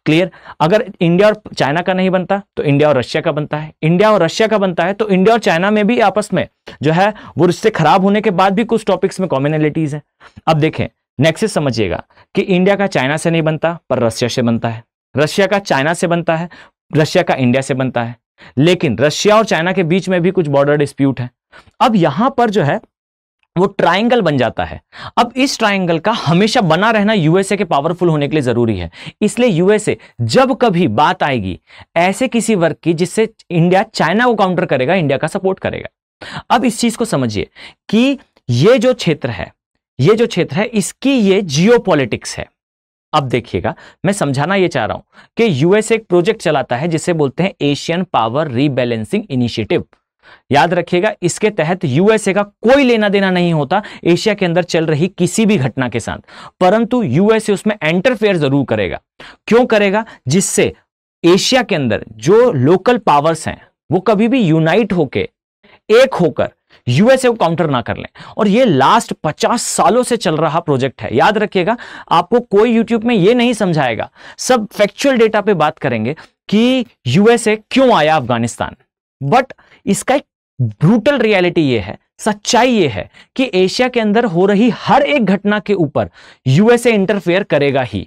क्लियर अगर इंडिया और चाइना का नहीं बनता तो इंडिया और रशिया का बनता है इंडिया और रशिया का बनता है तो इंडिया और चाइना में भी आपस में जो है वो रिश्ते खराब होने के बाद भी कुछ टॉपिक्स में कॉमनलिटीज है अब देखें नेक्स्ट समझिएगा कि इंडिया का चाइना से नहीं बनता पर रशिया से बनता है रशिया का चाइना से बनता है रशिया का इंडिया से बनता है लेकिन रशिया और चाइना के बीच में भी कुछ बॉर्डर डिस्प्यूट है अब यहां पर जो है वो ट्रायंगल बन जाता है अब इस ट्रायंगल का हमेशा बना रहना यूएसए के पावरफुल होने के लिए जरूरी है इसलिए यूएसए जब कभी बात आएगी ऐसे किसी वर्ग की जिससे इंडिया चाइना को काउंटर करेगा इंडिया का सपोर्ट करेगा अब इस चीज को समझिए कि ये जो क्षेत्र है ये जो क्षेत्र है इसकी ये जियोपॉलिटिक्स है अब देखिएगा मैं समझाना ये चाह रहा हूं कि यूएस एक प्रोजेक्ट चलाता है जिसे बोलते हैं एशियन पावर रीबैलेंसिंग इनिशिएटिव याद रखिएगा इसके तहत यूएसए का कोई लेना देना नहीं होता एशिया के अंदर चल रही किसी भी घटना के साथ परंतु यूएसए उसमें एंटरफेयर जरूर करेगा क्यों करेगा जिससे एशिया के अंदर जो लोकल पावर्स हैं वो कभी भी यूनाइट होकर एक होकर यूएसए को काउंटर ना कर लें और ये लास्ट 50 सालों से चल रहा प्रोजेक्ट है याद रखिएगा आपको कोई यूट्यूब में ये नहीं समझाएगा सब फैक्चुअल डेटा पे बात करेंगे कि यूएसए क्यों आया अफगानिस्तान बट इसका एक ब्रूटल रियलिटी ये है सच्चाई ये है कि एशिया के अंदर हो रही हर एक घटना के ऊपर यूएसए इंटरफेयर करेगा ही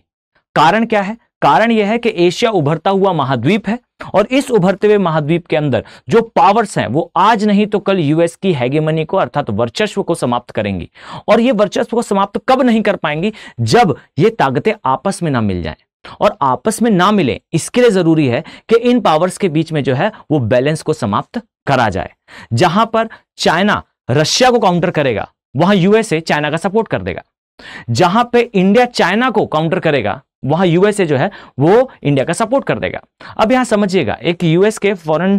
कारण क्या है कारण यह है कि एशिया उभरता हुआ महाद्वीप है और इस उभरते हुए महाद्वीप के अंदर जो पावर्स हैं वो आज नहीं तो कल यूएस की हैगेमनी को अर्थात तो वर्चस्व को समाप्त करेंगी और ये वर्चस्व को समाप्त कब नहीं कर पाएंगी जब ये ताकतें आपस में ना मिल जाए और आपस में ना मिले इसके लिए जरूरी है कि इन पावर्स के बीच में जो है वो बैलेंस को समाप्त करा जाए जहां पर चाइना रशिया को काउंटर करेगा वहां यूएसए चाइना का सपोर्ट कर देगा जहां पे इंडिया चाइना को काउंटर करेगा वहां यूएसए जो है वो इंडिया का सपोर्ट कर देगा अब यहां समझिएगा एक यूएस के फॉरेन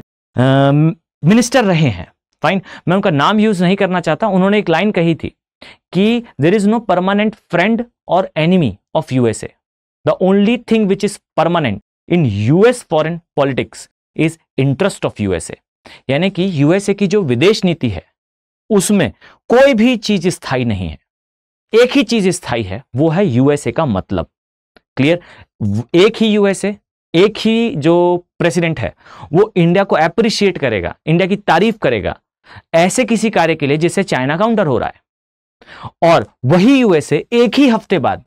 मिनिस्टर रहे हैं फाइन मैं उनका नाम यूज नहीं करना चाहता उन्होंने एक लाइन कही थी कि there is no permanent friend और enemy of USA the only thing which is permanent in US foreign politics is interest of USA यानी कि यूएसए की जो विदेश नीति है उसमें कोई भी चीज स्थायी नहीं है एक ही चीज स्थायी है वो है यूएसए का मतलब क्लियर एक ही यूएसए एक ही जो प्रेसिडेंट है वो इंडिया को अप्रिशिएट करेगा इंडिया की तारीफ करेगा ऐसे किसी कार्य के लिए जिससे चाइना काउंटर हो रहा है और वही यूएसए एक ही हफ्ते बाद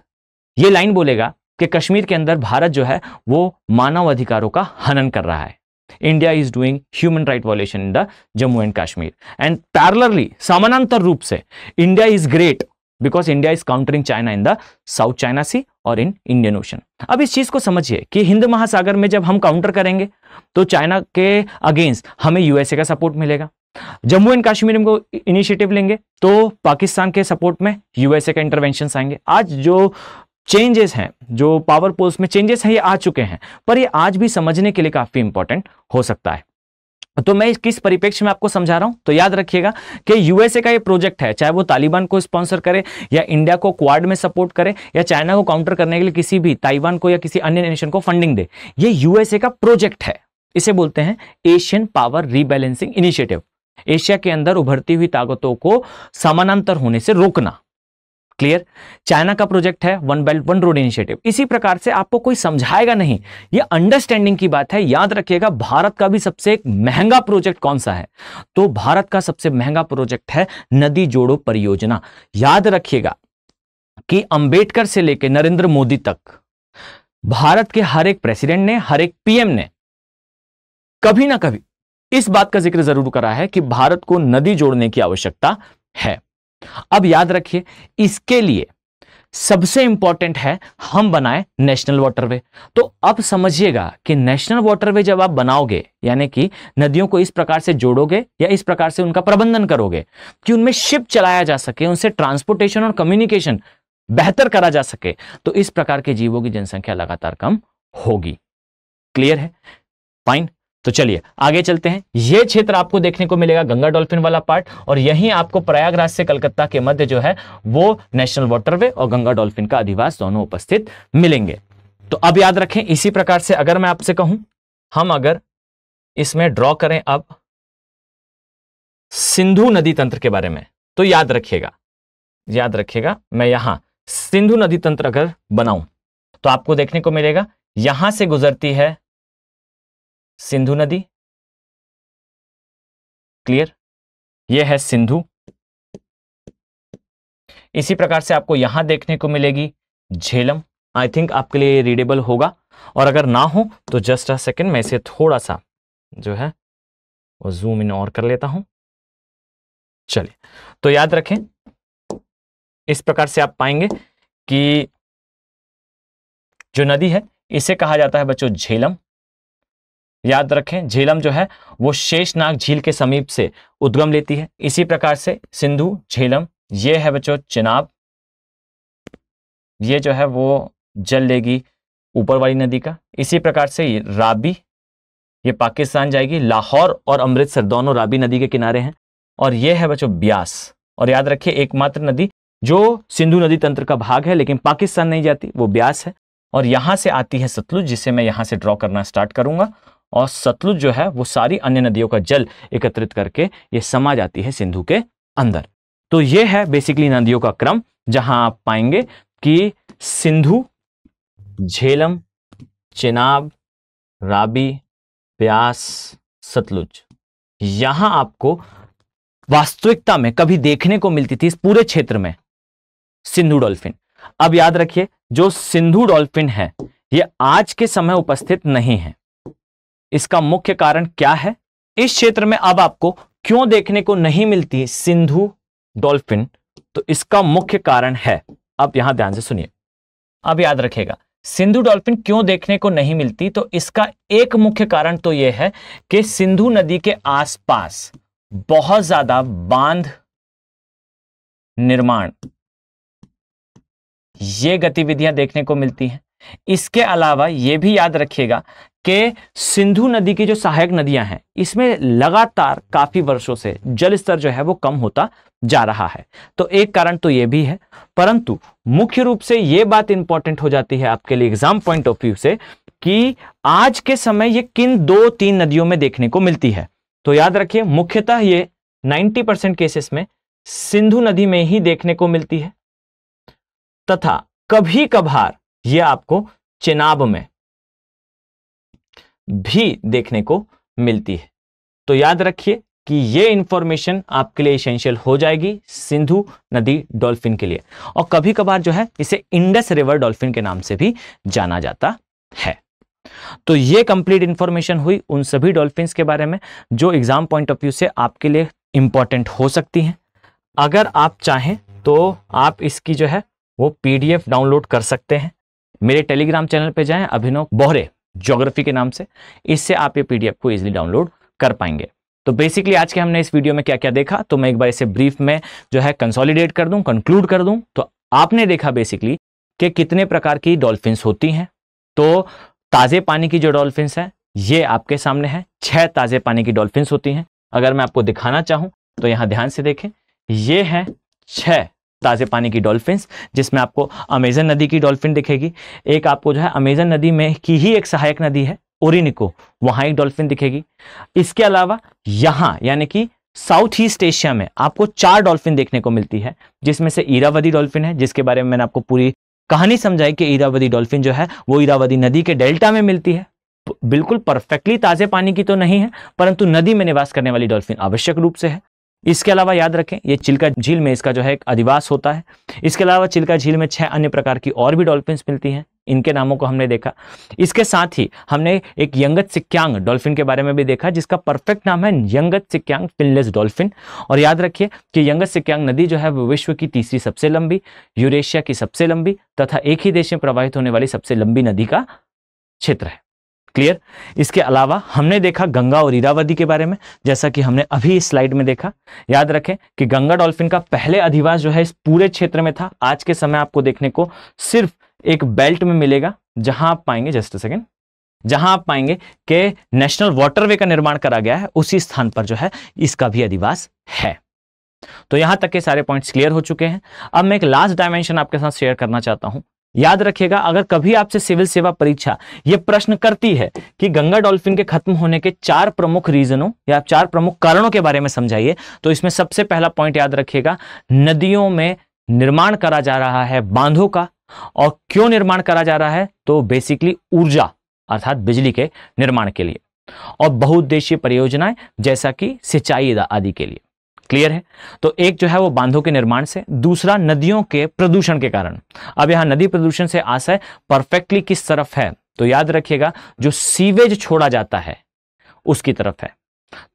ये लाइन बोलेगा कि कश्मीर के अंदर भारत जो है वो मानव अधिकारों का हनन कर रहा है India is doing human right violation in the Jammu and Kashmir and parallelly समानांतर रूप से India is great because India is countering China in the South China Sea और इन इंडियन ओशन अब इस चीज को समझिए कि हिंद महासागर में जब हम काउंटर करेंगे तो चाइना के अगेंस्ट हमें यूएसए का सपोर्ट मिलेगा जम्मू एंड कश्मीर में इनिशिएटिव लेंगे तो पाकिस्तान के सपोर्ट में यूएसए का इंटरवेंशन आएंगे आज जो चेंजेस हैं जो पावर पोल्स में चेंजेस हैं ये आ चुके हैं पर ये आज भी समझने के लिए काफी इंपॉर्टेंट हो सकता है तो मैं किस परिप्रेक्ष्य में आपको समझा रहा हूं तो याद रखिएगा कि यूएसए का ये प्रोजेक्ट है चाहे वो तालिबान को स्पॉन्सर करे या इंडिया को क्वाड में सपोर्ट करे या चाइना को काउंटर करने के लिए किसी भी ताइवान को या किसी अन्य नेशन को फंडिंग दे ये यूएसए का प्रोजेक्ट है इसे बोलते हैं Asian power rebalancing initiative Asia के अंदर उभरती हुई ताकतों को समानांतर होने से रोकना क्लियर चाइना का प्रोजेक्ट है one belt one road initiative इसी प्रकार से आपको कोई समझाएगा नहीं ये अंडरस्टैंडिंग की बात है याद रखिएगा भारत का भी सबसे महंगा प्रोजेक्ट कौन सा है तो भारत का सबसे महंगा प्रोजेक्ट है नदी जोड़ो परियोजना याद रखिएगा कि अंबेडकर से लेकर नरेंद्र मोदी तक भारत के हर एक प्रेसिडेंट ने हर एक पीएम ने कभी ना कभी इस बात का जिक्र जरूर करा है कि भारत को नदी जोड़ने की आवश्यकता है अब याद रखिए इसके लिए सबसे इंपॉर्टेंट है हम बनाए नेशनल वाटरवे तो अब समझिएगा कि नेशनल वाटरवे जब आप बनाओगे यानी कि नदियों को इस प्रकार से जोड़ोगे या इस प्रकार से उनका प्रबंधन करोगे कि उनमें शिप चलाया जा सके उनसे ट्रांसपोर्टेशन और कम्युनिकेशन बेहतर करा जा सके तो इस प्रकार के जीवों की जनसंख्या लगातार कम होगी क्लियर है फाइन तो चलिए आगे चलते हैं यह क्षेत्र आपको देखने को मिलेगा गंगा डॉल्फिन वाला पार्ट और यहीं आपको प्रयागराज से कलकत्ता के मध्य जो है वो नेशनल वाटरवे और गंगा डॉल्फिन का अधिवास दोनों उपस्थित मिलेंगे तो अब याद रखें इसी प्रकार से अगर मैं आपसे कहूं हम अगर इसमें ड्रॉ करें अब सिंधु नदी तंत्र के बारे में तो याद रखिएगा याद रखिएगा मैं यहां सिंधु नदी तंत्र अगर बनाऊं तो आपको देखने को मिलेगा यहां से गुजरती है सिंधु नदी क्लियर ये है सिंधु इसी प्रकार से आपको यहां देखने को मिलेगी झेलम आई थिंक आपके लिए रीडेबल होगा और अगर ना हो तो जस्ट अ सेकेंड मैं इसे थोड़ा सा जो है वो जूम इन और कर लेता हूं चलिए तो याद रखें इस प्रकार से आप पाएंगे कि जो नदी है इसे कहा जाता है बच्चों झेलम याद रखें झेलम जो है वो शेषनाग झील के समीप से उद्गम लेती है इसी प्रकार से सिंधु झेलम ये है बच्चों चिनाब ये जो है वो जल लेगी ऊपर वाली नदी का इसी प्रकार से राबी ये पाकिस्तान जाएगी लाहौर और अमृतसर दोनों राबी नदी के किनारे हैं और ये है बच्चों ब्यास और याद रखिए एकमात्र नदी जो सिंधु नदी तंत्र का भाग है लेकिन पाकिस्तान नहीं जाती वो ब्यास है और यहां से आती है सतलुज जिसे मैं यहां से ड्रॉ करना स्टार्ट करूंगा और सतलुज जो है वो सारी अन्य नदियों का जल एकत्रित करके ये समा जाती है सिंधु के अंदर तो ये है बेसिकली नदियों का क्रम जहां आप पाएंगे कि सिंधु झेलम चेनाब राबी प्यास सतलुज यहां आपको वास्तविकता में कभी देखने को मिलती थी इस पूरे क्षेत्र में सिंधु डॉल्फिन अब याद रखिए जो सिंधु डॉल्फिन है ये आज के समय उपस्थित नहीं है इसका मुख्य कारण क्या है इस क्षेत्र में अब आपको क्यों देखने को नहीं मिलती सिंधु डॉल्फिन तो इसका मुख्य कारण है आप यहां ध्यान से सुनिए अब याद रखेगा सिंधु डॉल्फिन क्यों देखने को नहीं मिलती तो इसका एक मुख्य कारण तो यह है कि सिंधु नदी के आसपास बहुत ज्यादा बांध निर्माण ये गतिविधियां देखने को मिलती हैं इसके अलावा यह भी याद रखिएगा कि सिंधु नदी की जो सहायक नदियां हैं इसमें लगातार काफ़ी वर्षों से जल स्तर जो है वो कम होता जा रहा है तो एक कारण तो ये भी है परंतु मुख्य रूप से ये बात इंपॉर्टेंट हो जाती है आपके लिए एग्जाम पॉइंट ऑफ व्यू से कि आज के समय ये किन दो तीन नदियों में देखने को मिलती है तो याद रखिए मुख्यतः ये 90 परसेंट केसेस में सिंधु नदी में ही देखने को मिलती है तथा कभी कभार यह आपको चेनाब में भी देखने को मिलती है तो याद रखिए कि ये इंफॉर्मेशन आपके लिए इसेंशियल हो जाएगी सिंधु नदी डॉल्फिन के लिए और कभी कभार जो है इसे इंडस रिवर डॉल्फिन के नाम से भी जाना जाता है तो ये कंप्लीट इंफॉर्मेशन हुई उन सभी डॉल्फिन के बारे में जो एग्जाम पॉइंट ऑफ व्यू से आपके लिए इंपॉर्टेंट हो सकती हैं अगर आप चाहें तो आप इसकी जो है वो पीडीएफ डाउनलोड कर सकते हैं मेरे टेलीग्राम चैनल पे जाएं अभिनव बोहरे ज्योग्राफी के नाम से इससे आप ये पीडीएफ को इजिली डाउनलोड कर पाएंगे तो बेसिकली आज के हमने इस वीडियो में क्या क्या देखा तो मैं एक बार इसे ब्रीफ में जो है कंसोलिडेट कर दूं कंक्लूड कर दूं तो आपने देखा बेसिकली कि कितने प्रकार की डॉल्फिन्स होती हैं तो ताज़े पानी की जो डॉल्फिन्स हैं ये आपके सामने हैं छह ताज़े पानी की डॉल्फिन्स होती हैं अगर मैं आपको दिखाना चाहूं तो यहां ध्यान से देखें ये है छह ताज़े पानी की डॉल्फिन जिसमें आपको अमेजन नदी की डॉल्फिन दिखेगी एक आपको जो है अमेजन नदी में की ही एक सहायक नदी है ओरिनिको वहां एक डॉल्फिन दिखेगी इसके अलावा यहां यानी कि साउथ ईस्ट एशिया में आपको चार डॉल्फिन देखने को मिलती है जिसमें से ईरावदी डॉल्फिन है जिसके बारे में मैंने आपको पूरी कहानी समझाई कि ईरावदी डॉल्फिन जो है वो ईरावदी नदी के डेल्टा में मिलती है बिल्कुल परफेक्टली ताज़े पानी की तो नहीं है परंतु नदी में निवास करने वाली डॉल्फिन आवश्यक रूप से है इसके अलावा याद रखें ये चिल्का झील में इसका जो है एक अधिवास होता है इसके अलावा चिल्का झील में छह अन्य प्रकार की और भी डॉल्फिन मिलती हैं इनके नामों को हमने देखा इसके साथ ही हमने एक यंगत सिक्यांग डॉल्फिन के बारे में भी देखा जिसका परफेक्ट नाम है यंगत सिक्यांग फिनलेस डॉल्फिन और याद रखिए कि यंगत सिक्यांग नदी जो है विश्व की तीसरी सबसे लंबी यूरेशिया की सबसे लंबी तथा एक ही देश में प्रवाहित होने वाली सबसे लंबी नदी का क्षेत्र है क्लियर इसके अलावा हमने देखा गंगा और ईरावदी के बारे में जैसा कि हमने अभी इस स्लाइड में देखा याद रखें कि गंगा डॉल्फिन का पहले अधिवास जो है इस पूरे क्षेत्र में था आज के समय आपको देखने को सिर्फ एक बेल्ट में मिलेगा जहां आप पाएंगे जस्ट सेकेंड जहां आप पाएंगे कि नेशनल वाटरवे का निर्माण करा गया है उसी स्थान पर जो है इसका भी अधिवास है तो यहां तक के सारे पॉइंट्स क्लियर हो चुके हैं अब मैं एक लास्ट डायमेंशन आपके साथ शेयर करना चाहता हूं याद रखिएगा अगर कभी आपसे सिविल सेवा परीक्षा यह प्रश्न करती है कि गंगा डॉल्फिन के खत्म होने के चार प्रमुख रीजनों या चार प्रमुख कारणों के बारे में समझाइए तो इसमें सबसे पहला पॉइंट याद रखिएगा नदियों में निर्माण करा जा रहा है बांधों का और क्यों निर्माण करा जा रहा है तो बेसिकली ऊर्जा अर्थात बिजली के निर्माण के लिए और बहुउद्देशीय परियोजनाएं जैसा कि सिंचाई आदि के लिए क्लियर है तो एक जो है वो बांधों के निर्माण से दूसरा नदियों के प्रदूषण के कारण अब यहां नदी प्रदूषण से आशय परफेक्टली किस तरफ है तो याद रखिएगा जो सीवेज छोड़ा जाता है उसकी तरफ है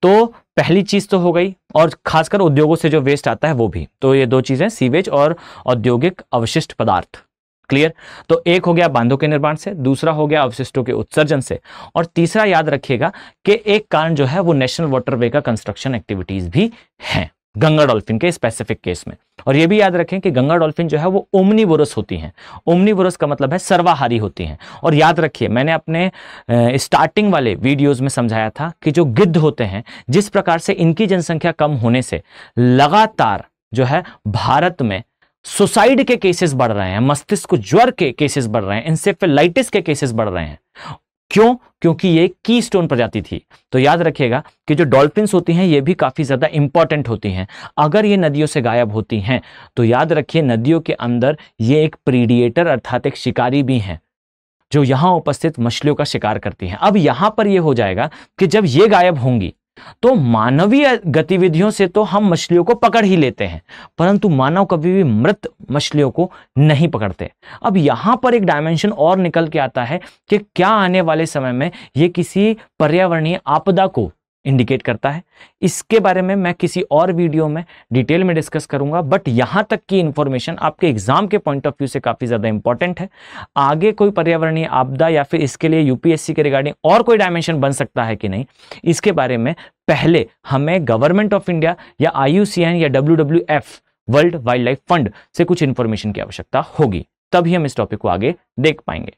तो पहली चीज तो हो गई और खासकर उद्योगों से जो वेस्ट आता है वो भी तो ये दो चीजें सीवेज और औद्योगिक अवशिष्ट पदार्थ क्लियर तो एक हो गया बांधों के निर्माण से दूसरा हो गया अवशिष्टों के उत्सर्जन से और तीसरा याद रखिएगा कि एक कारण जो है वो नेशनल वाटरवे का कंस्ट्रक्शन एक्टिविटीज भी है गंगा डॉल्फिन के स्पेसिफिक केस में और ये भी याद रखें कि गंगा डॉल्फिन जो है वो ओमनी होती हैं ओमनी का मतलब है सर्वाहारी होती हैं और याद रखिए मैंने अपने स्टार्टिंग वाले वीडियोस में समझाया था कि जो गिद्ध होते हैं जिस प्रकार से इनकी जनसंख्या कम होने से लगातार जो है भारत में सुसाइड के केसेस बढ़ रहे हैं मस्तिष्क ज्वर के केसेस बढ़ रहे हैं इंसेफेलाइटिस के केसेस बढ़ रहे हैं क्यों क्योंकि ये की स्टोन प्रजाति थी तो याद रखिएगा कि जो डॉल्फिन्स होती हैं ये भी काफ़ी ज़्यादा इंपॉर्टेंट होती हैं अगर ये नदियों से गायब होती हैं तो याद रखिए नदियों के अंदर ये एक प्रीडिएटर अर्थात एक शिकारी भी हैं जो यहां उपस्थित मछलियों का शिकार करती हैं अब यहां पर यह हो जाएगा कि जब ये गायब होंगी तो मानवीय गतिविधियों से तो हम मछलियों को पकड़ ही लेते हैं परंतु मानव कभी भी मृत मछलियों को नहीं पकड़ते अब यहां पर एक डायमेंशन और निकल के आता है कि क्या आने वाले समय में ये किसी पर्यावरणीय आपदा को इंडिकेट करता है इसके बारे में मैं किसी और वीडियो में डिटेल में डिस्कस करूंगा बट यहाँ तक की इन्फॉर्मेशन आपके एग्जाम के पॉइंट ऑफ व्यू से काफ़ी ज़्यादा इंपॉर्टेंट है आगे कोई पर्यावरणीय आपदा या फिर इसके लिए यूपीएससी के रिगार्डिंग और कोई डायमेंशन बन सकता है कि नहीं इसके बारे में पहले हमें गवर्नमेंट ऑफ इंडिया या आई या W World wildlife fund से कुछ इन्फॉर्मेशन की आवश्यकता होगी तभी हम इस टॉपिक को आगे देख पाएंगे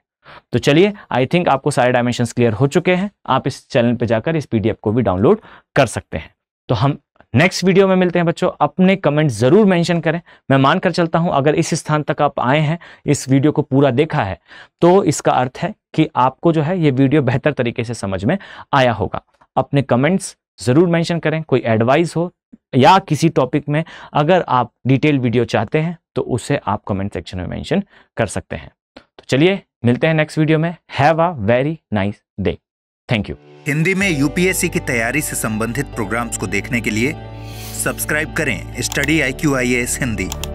तो चलिए आई थिंक आपको सारे डायमेंशन क्लियर हो चुके हैं आप इस चैनल पर जाकर इस पीडीएफ को भी डाउनलोड कर सकते हैं तो हम नेक्स्ट वीडियो में मिलते हैं बच्चों अपने कमेंट ज़रूर मेंशन करें मैं मानकर चलता हूं अगर इस स्थान तक आप आए हैं इस वीडियो को पूरा देखा है तो इसका अर्थ है कि आपको जो है ये वीडियो बेहतर तरीके से समझ में आया होगा अपने कमेंट्स ज़रूर मेंशन करें कोई एडवाइस हो या किसी टॉपिक में अगर आप डिटेल वीडियो चाहते हैं तो उसे आप कमेंट सेक्शन में मैंशन कर सकते हैं तो चलिए मिलते हैं नेक्स्ट वीडियो में have a very nice day thank you Hindi में यूपीएससी की तैयारी से संबंधित प्रोग्राम्स को देखने के लिए सब्सक्राइब करें study I Q I S Hindi